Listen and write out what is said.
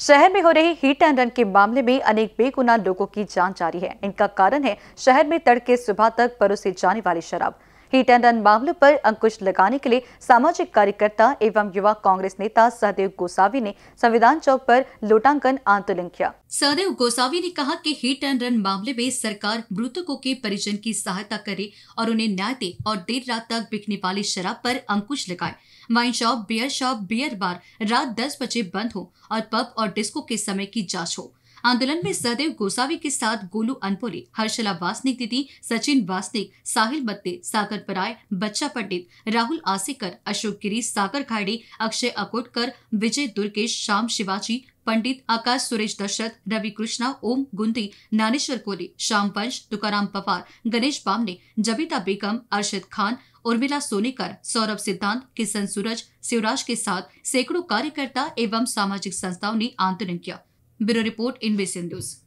शहर में हो रही हीट एंड रन के मामले में अनेक बेगुनाह लोगों की जान जारी है इनका कारण है शहर में तड़के सुबह तक परोसे जाने वाली शराब हिट एंड रन मामले पर अंकुश लगाने के लिए सामाजिक कार्यकर्ता एवं युवा कांग्रेस नेता सहदेव गोसावी ने संविधान चौक पर लोटांकन आंदोलन किया सहदेव गोसावी ने कहा कि हिट एंड रन मामले में सरकार मृतकों के परिजन की सहायता करे और उन्हें न्याय दे और देर रात तक बिकने वाली शराब पर अंकुश लगाए wine shop beer shop beer bar रात दस बजे बंद हो और पब और डिस्को के समय की जाँच हो आंदोलन में सहदेव गोसावी के साथ गोलू अनपुरी हर्षला वासनिक दीदी सचिन वासनिक साहिल बत्ते सागर पराय बच्चा पंडित राहुल आसेकर अशोक गिरी सागर खाड़े अक्षय अकोटकर विजय दुर्गेश श्याम शिवाजी पंडित आकाश सुरेश दशरथ रवि कृष्णा ओम गुंदी नानेश्वर कोहली श्याम वंश तुकाराम पवार गणेश बामने जबीता बेगम अर्शद खान उर्मिला सोनेकर सौरभ सिद्धांत किशन सूरज शिवराज के साथ सैकड़ों कार्यकर्ता एवं सामाजिक संस्थाओं ने आंदोलन किया Bureau Report in Basin News.